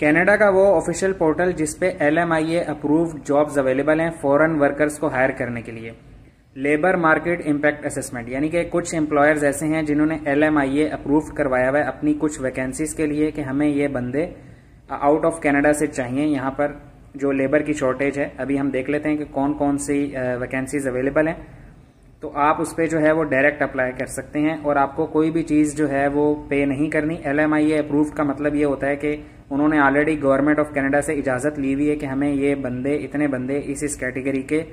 Canada का वो official portal जिसपे L M I A approved jobs available हैं फॉरेन वर्कर्स को हायर करने के लिए लेबर मार्केट इम्पैक्ट असेसमेंट यानी कि कुछ एम्प्लॉयर्स ऐसे हैं जिन्होंने L M I A approve करवाया हुआ है अपनी कुछ वैकेंसीज के लिए कि हमें ये बंदे आउट ऑफ कनाडा से चाहिए यहाँ पर जो लेबर की शॉर्टेज है अभी हम देख लेते हैं कि कौन कौन सी वैकेंसीज अवेलेबल हैं तो आप उस पर जो है वो डायरेक्ट अप्लाई कर सकते हैं और आपको कोई भी चीज़ जो है वो पे नहीं करनी L M I A approve का मतलब ये होता है कि उन्होंने ऑलरेडी गवर्नमेंट ऑफ कनाडा से इजाज़त ली हुई है कि हमें ये बंदे इतने बंदे इस इस कैटेगरी के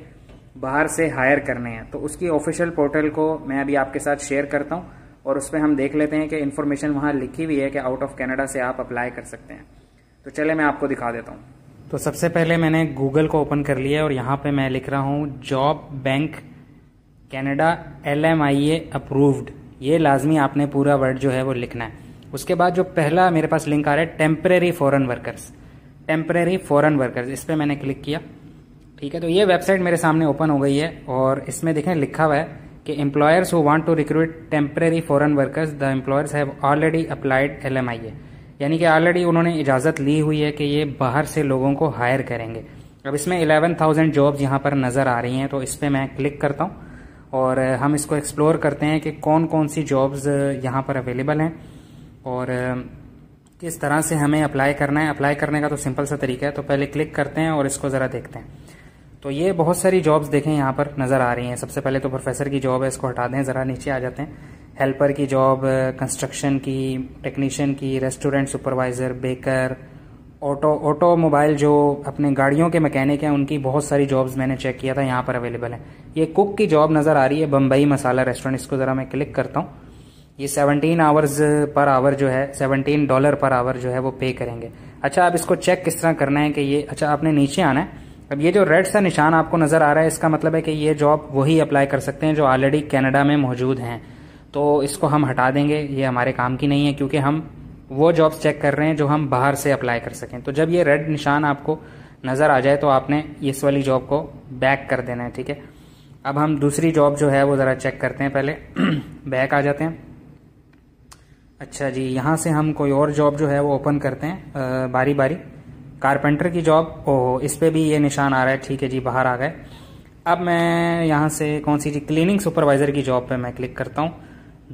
बाहर से हायर करने हैं तो उसकी ऑफिशियल पोर्टल को मैं अभी आपके साथ शेयर करता हूँ और उस पर हम देख लेते हैं कि इन्फॉर्मेशन वहाँ लिखी हुई है कि आउट ऑफ कैनेडा से आप अप्लाई कर सकते हैं तो चले मैं आपको दिखा देता हूँ तो सबसे पहले मैंने गूगल को ओपन कर लिया और यहाँ पे मैं लिख रहा हूँ job bank Canada L M I A approved ये लाजमी आपने पूरा वर्ड जो है वो लिखना है उसके बाद जो पहला मेरे पास लिंक आ रहा है temporary foreign workers temporary foreign workers इस पर मैंने क्लिक किया ठीक है तो ये वेबसाइट मेरे सामने ओपन हो गई है और इसमें देखें लिखा हुआ है कि employers who want to recruit temporary foreign workers the employers have already applied L M I A यानी कि ऑलरेडी उन्होंने इजाज़त ली हुई है कि ये बाहर से लोगों को हायर करेंगे अब इसमें इलेवन थाउजेंड जॉब्स यहाँ पर नज़र आ रही हैं तो इस पर मैं क्लिक करता हूँ और हम इसको एक्सप्लोर करते हैं कि कौन कौन सी जॉब्स यहाँ पर अवेलेबल हैं और किस तरह से हमें अप्लाई करना है अप्लाई करने का तो सिंपल सा तरीका है तो पहले क्लिक करते हैं और इसको ज़रा देखते हैं तो ये बहुत सारी जॉब्स देखें यहाँ पर नज़र आ रही हैं सबसे पहले तो प्रोफेसर की जॉब है इसको हटा दें ज़रा नीचे आ जाते हैं हेल्पर की जॉब कंस्ट्रक्शन की टेक्नीशियन की restaurant supervisor baker auto automobile जो अपने गाड़ियों के मैकेनिक हैं उनकी बहुत सारी जॉब्स मैंने चेक किया था यहाँ पर अवेलेबल है ये कुक की जॉब नज़र आ रही है बम्बई मसाला रेस्टोरेंट इसको ज़रा मैं क्लिक करता हूँ ये 17 आवर्स पर आवर जो है 17 डॉलर पर आवर जो है वो पे करेंगे अच्छा आप इसको चेक किस तरह करना है कि ये अच्छा आपने नीचे आना है अब ये जो रेड सा निशान आपको नजर आ रहा है इसका मतलब है कि ये जॉब वही अप्लाई कर सकते हैं जो ऑलरेडी कनाडा में मौजूद हैं तो इसको हम हटा देंगे ये हमारे काम की नहीं है क्योंकि हम वो जॉब्स चेक कर रहे हैं जो हम बाहर से अप्लाई कर सकें तो जब ये रेड निशान आपको नज़र आ जाए तो आपने इस वाली जॉब को बैक कर देना है ठीक है अब हम दूसरी जॉब जो है वो ज़रा चेक करते हैं पहले बैक आ जाते हैं अच्छा जी यहाँ से हम कोई और जॉब जो है वो ओपन करते हैं आ, बारी बारी कारपेंटर की जॉब ओहो इस पर भी ये निशान आ रहा है ठीक है जी बाहर आ गए अब मैं यहाँ से कौन सी जी क्लीनिंग सुपरवाइज़र की जॉब पे मैं क्लिक करता हूँ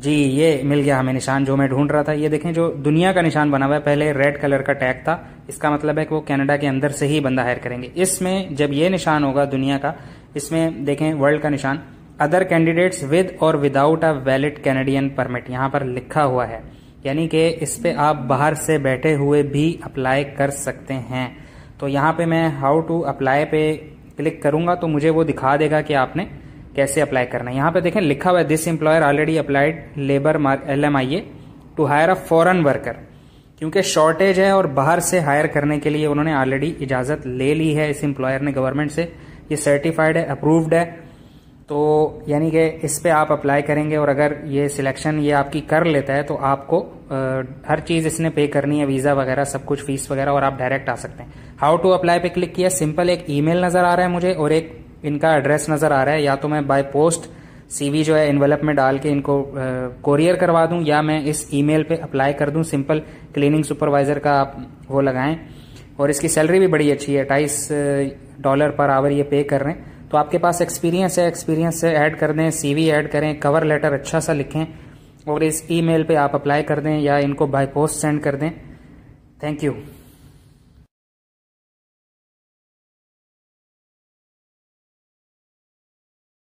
जी ये मिल गया हमें निशान जो मैं ढूंढ रहा था ये देखें जो दुनिया का निशान बना हुआ है पहले रेड कलर का टैग था इसका मतलब है कि वो कनाडा के अंदर से ही बंदा हायर करेंगे इसमें जब ये निशान होगा दुनिया का इसमें देखें वर्ल्ड का निशान अदर कैंडिडेट्स विद और without a valid Canadian permit यहाँ पर लिखा हुआ है यानी कि इस पे आप बाहर से बैठे हुए भी अप्लाई कर सकते हैं तो यहाँ पे मैं हाउ टू अप्लाई पे क्लिक करूंगा तो मुझे वो दिखा देगा कि आपने कैसे अप्लाई करना है यहाँ पे देखें लिखा हुआ है this employer already applied labour L M I A to hire a foreign worker क्योंकि शॉर्टेज है और बाहर से हायर करने के लिए उन्होंने ऑलरेडी इजाजत ले ली है इस एम्प्लॉयर ने गवर्नमेंट से ये सर्टिफाइड है अप्रूव्ड है तो यानी कि इस पर आप अप्लाई करेंगे और अगर ये सिलेक्शन ये आपकी कर लेता है तो आपको आ, हर चीज़ इसने पे करनी है वीज़ा वगैरह सब कुछ फीस वगैरह और आप डायरेक्ट आ सकते हैं हाउ टू अप्लाई पे क्लिक किया सिंपल एक ईमेल नज़र आ रहा है मुझे और एक इनका एड्रेस नज़र आ रहा है या तो मैं बाय पोस्ट सीवी जो है इन्वेलप में डाल के इनको कोरियर करवा दूं या मैं इस ईमेल पे अप्लाई कर दूं सिंपल क्लीनिंग सुपरवाइजर का आप वो लगाएं और इसकी सैलरी भी बड़ी अच्छी है अट्ठाईस डॉलर पर आवर ये पे कर रहे हैं तो आपके पास एक्सपीरियंस है एक्सपीरियंस से ऐड कर दें सीवी ऐड करें कवर लेटर अच्छा सा लिखें और इस ईमेल पे आप अप्लाई कर दें या इनको बाय पोस्ट सेंड कर दें थैंक यू